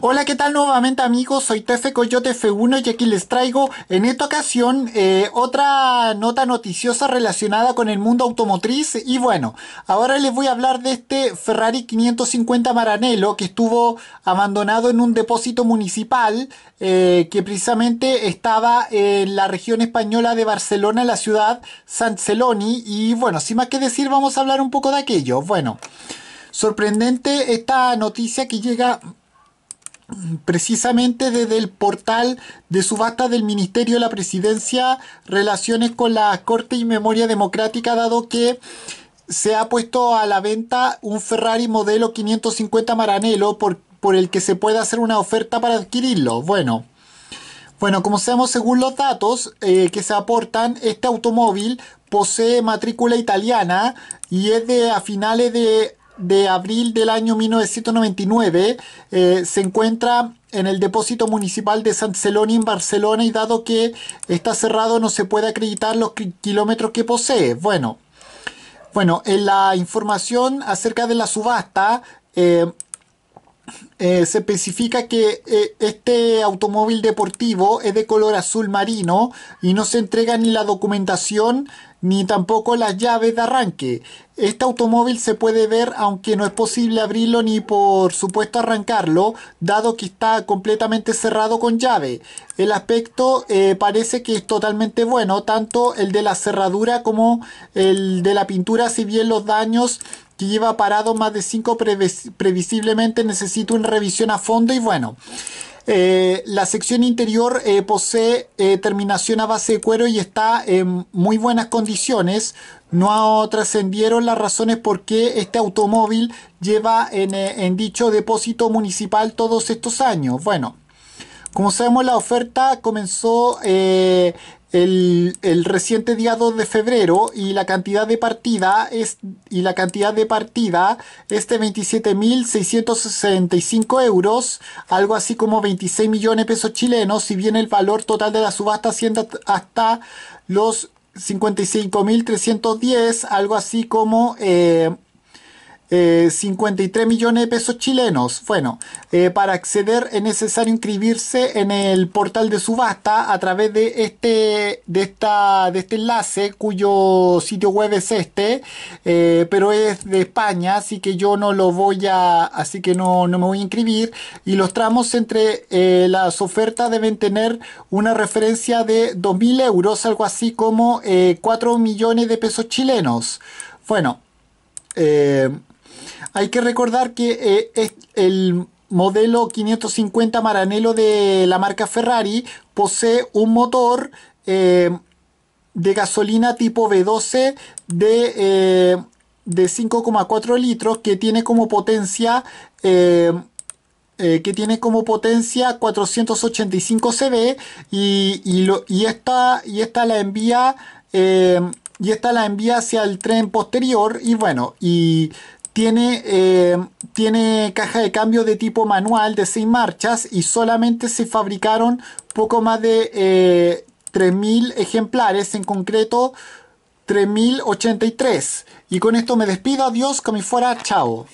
Hola, ¿qué tal nuevamente amigos? Soy Tefe Coyote F1 y aquí les traigo en esta ocasión eh, otra nota noticiosa relacionada con el mundo automotriz y bueno, ahora les voy a hablar de este Ferrari 550 Maranello que estuvo abandonado en un depósito municipal eh, que precisamente estaba en la región española de Barcelona, en la ciudad San Celoni y bueno, sin más que decir vamos a hablar un poco de aquello. Bueno, sorprendente esta noticia que llega precisamente desde el portal de subasta del Ministerio de la Presidencia relaciones con la Corte y Memoria Democrática, dado que se ha puesto a la venta un Ferrari modelo 550 Maranello por, por el que se puede hacer una oferta para adquirirlo. Bueno. Bueno, como sabemos, según los datos eh, que se aportan, este automóvil posee matrícula italiana y es de a finales de de abril del año 1999 eh, se encuentra en el depósito municipal de San Celoni en Barcelona y dado que está cerrado no se puede acreditar los kilómetros que posee. Bueno, bueno, en la información acerca de la subasta, eh, eh, se especifica que eh, este automóvil deportivo es de color azul marino y no se entrega ni la documentación ni tampoco las llaves de arranque. Este automóvil se puede ver aunque no es posible abrirlo ni por supuesto arrancarlo, dado que está completamente cerrado con llave. El aspecto eh, parece que es totalmente bueno, tanto el de la cerradura como el de la pintura, si bien los daños que lleva parado más de 5 previsiblemente necesito un revisión a fondo y bueno. Eh, la sección interior eh, posee eh, terminación a base de cuero y está en muy buenas condiciones. No trascendieron las razones por qué este automóvil lleva en, dicho depósito municipal todos estos años. Bueno, como sabemos, la oferta comenzó el, el, reciente día 2 de febrero y la cantidad de partida es y la cantidad de partida es de 27.665 euros, algo así como 26 millones de pesos chilenos, si bien el valor total de la subasta siendo hasta los 55.310, algo así como eh, 53 eh, millones de pesos chilenos. Bueno, eh, para acceder es necesario inscribirse en el portal de subasta a través de este, de esta, de este enlace cuyo sitio web es este, eh, pero es de España, así que yo no lo voy a, así que no, me voy a inscribir. Y los tramos entre las ofertas deben tener una referencia de 2.000 euros, algo así como 4 millones de pesos chilenos. Bueno, hay que recordar que eh, es el modelo 550 Maranello de la marca Ferrari posee un motor eh, de gasolina tipo V12 de, 5,4 eh, litros que tiene como potencia que tiene como potencia 485 cb y, y, lo, y, esta, y la envía y esta la envía hacia el tren posterior y bueno y tiene, eh, tiene caja de cambio de tipo manual de seis marchas y solamente se fabricaron poco más de eh, 3.000 ejemplares, en concreto 3.083. Y con esto me despido, adiós, como fuera, chao.